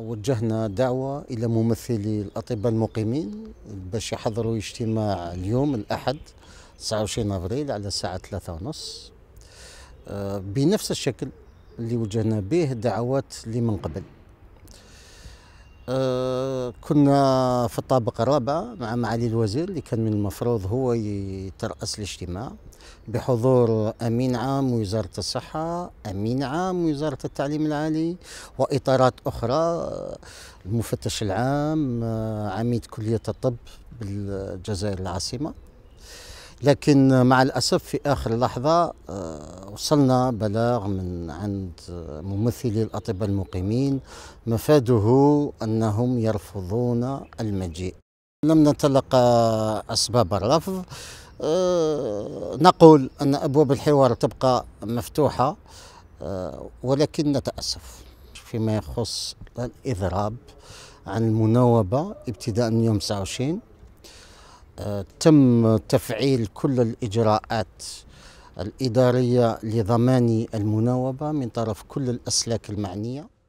وجهنا دعوة إلى ممثلي الأطباء المقيمين باش يحضروا اجتماع اليوم الأحد 29 أبريل على الساعة 3 ونص آه، بنفس الشكل اللي وجهنا به دعوات لمن قبل كنا في الطابق الرابع مع معالي الوزير اللي كان من المفروض هو يترأس الاجتماع بحضور أمين عام وزارة الصحة أمين عام وزارة التعليم العالي وإطارات أخرى المفتش العام عميد كلية الطب بالجزائر العاصمة لكن مع الأسف في آخر لحظة آه، وصلنا بلاغ من عند ممثلي الأطباء المقيمين مفاده أنهم يرفضون المجيء لم نتلقى أسباب الرفض آه، نقول أن أبواب الحوار تبقى مفتوحة آه، ولكن نتأسف فيما يخص الإضراب عن المناوبة ابتداء من يوم 29 تم تفعيل كل الإجراءات الإدارية لضمان المناوبة من طرف كل الأسلاك المعنية